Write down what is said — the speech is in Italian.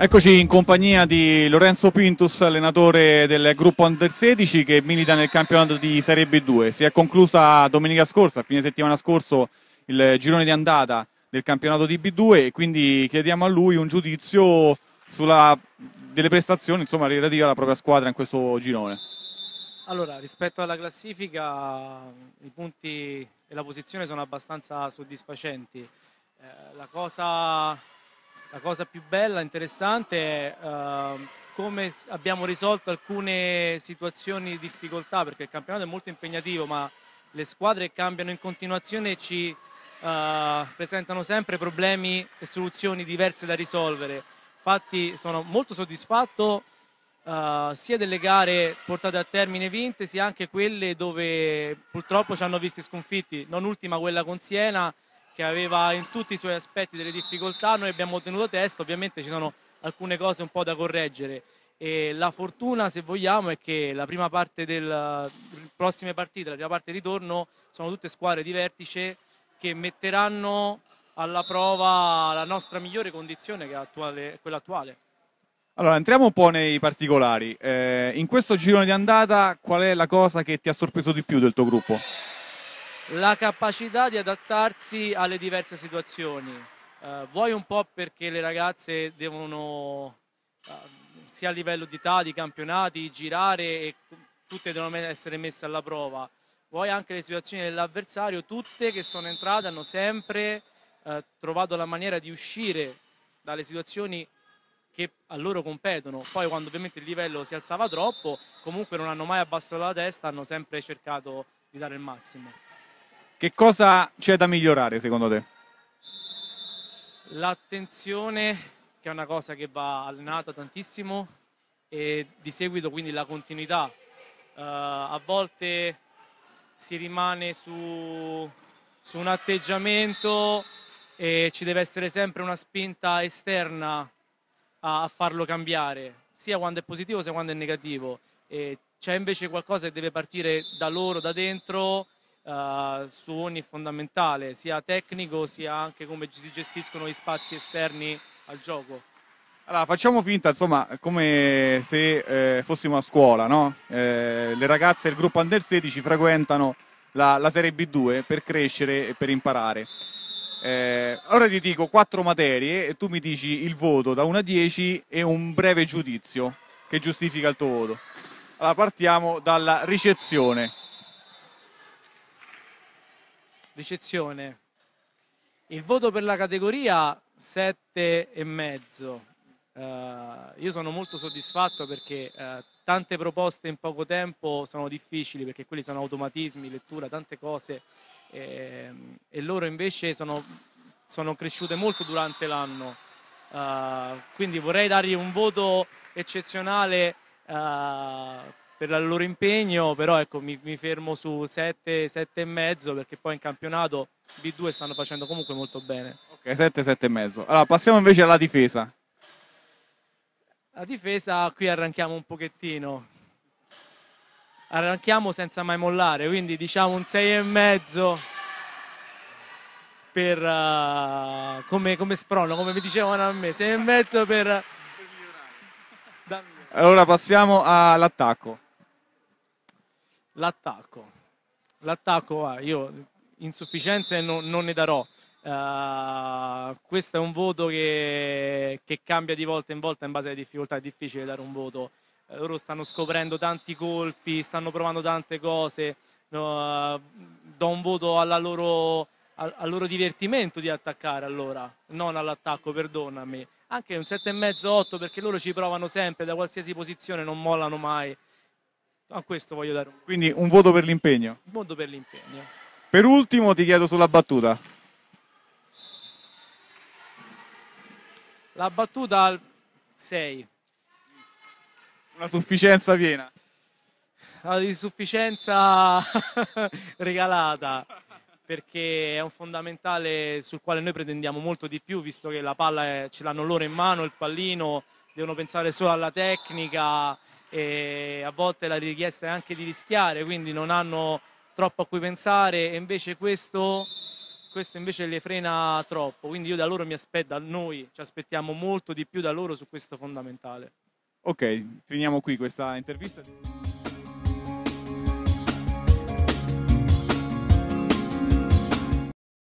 Eccoci in compagnia di Lorenzo Pintus, allenatore del gruppo Under 16 che milita nel campionato di Serie B2. Si è conclusa domenica scorsa, a fine settimana scorso, il girone di andata del campionato di B2 e quindi chiediamo a lui un giudizio sulla, delle prestazioni insomma, relative alla propria squadra in questo girone. Allora, rispetto alla classifica, i punti e la posizione sono abbastanza soddisfacenti. Eh, la cosa la cosa più bella, interessante è uh, come abbiamo risolto alcune situazioni di difficoltà, perché il campionato è molto impegnativo, ma le squadre cambiano in continuazione e ci uh, presentano sempre problemi e soluzioni diverse da risolvere. Infatti sono molto soddisfatto uh, sia delle gare portate a termine vinte, sia anche quelle dove purtroppo ci hanno visti sconfitti, non ultima quella con Siena, che aveva in tutti i suoi aspetti delle difficoltà, noi abbiamo ottenuto testa, ovviamente ci sono alcune cose un po' da correggere. E la fortuna, se vogliamo, è che la prima parte delle prossime partite, la prima parte di ritorno, sono tutte squadre di vertice che metteranno alla prova la nostra migliore condizione, che è attuale, quella attuale. Allora, entriamo un po' nei particolari. Eh, in questo girone di andata, qual è la cosa che ti ha sorpreso di più del tuo gruppo? la capacità di adattarsi alle diverse situazioni. Eh, vuoi un po' perché le ragazze devono, eh, sia a livello di età, di campionati, girare e tutte devono essere messe alla prova. Vuoi anche le situazioni dell'avversario, tutte che sono entrate hanno sempre eh, trovato la maniera di uscire dalle situazioni che a loro competono. Poi quando ovviamente il livello si alzava troppo, comunque non hanno mai abbassato la testa, hanno sempre cercato di dare il massimo. Che cosa c'è da migliorare secondo te? L'attenzione, che è una cosa che va allenata tantissimo, e di seguito quindi la continuità. Uh, a volte si rimane su, su un atteggiamento e ci deve essere sempre una spinta esterna a, a farlo cambiare, sia quando è positivo sia quando è negativo. c'è invece qualcosa che deve partire da loro, da dentro, eh, su ogni fondamentale, sia tecnico sia anche come si gestiscono gli spazi esterni al gioco. Allora, facciamo finta, insomma, come se eh, fossimo a scuola, no? Eh, le ragazze del gruppo Under 16 frequentano la, la serie B2 per crescere e per imparare. Eh, allora ti dico quattro materie e tu mi dici il voto da 1 a 10 e un breve giudizio che giustifica il tuo voto. Allora partiamo dalla ricezione ricezione. Il voto per la categoria 7,5. Uh, eh, io sono molto soddisfatto perché uh, tante proposte in poco tempo sono difficili perché quelli sono automatismi, lettura, tante cose e, ehm, e loro invece sono, sono, cresciute molto durante l'anno. Uh, quindi vorrei dargli un voto eccezionale per il loro impegno, però ecco, mi, mi fermo su 7, 7 e mezzo perché poi in campionato B2 stanno facendo comunque molto bene. Ok, 7, 7 e mezzo. Allora, passiamo invece alla difesa. La difesa qui arranchiamo un pochettino. Arranchiamo senza mai mollare, quindi diciamo un 6 e mezzo per uh, come, come sprono, come mi dicevano a me, 6 e mezzo per Allora passiamo all'attacco l'attacco. L'attacco, ah, io insufficiente no, non ne darò. Uh, questo è un voto che, che, cambia di volta in volta in base alle difficoltà, è difficile dare un voto. Eh, loro stanno scoprendo tanti colpi, stanno provando tante cose, no, eh, do un voto loro, al, al, loro divertimento di attaccare allora, non all'attacco, perdonami. Anche un 7,5-8 perché loro ci provano sempre da qualsiasi posizione, non mollano mai. A questo voglio dare un voto. Quindi un voto per l'impegno. Un voto per l'impegno. Per ultimo ti chiedo sulla battuta. La battuta al 6. Una sufficienza piena. La sufficienza regalata perché è un fondamentale sul quale noi pretendiamo molto di più, visto che la palla è, ce l'hanno loro in mano, il pallino, devono pensare solo alla tecnica e a volte la richiesta è anche di rischiare, quindi non hanno troppo a cui pensare e invece questo, questo invece le frena troppo. Quindi io da loro mi aspetto, noi ci aspettiamo molto di più da loro su questo fondamentale. Ok, finiamo qui questa intervista.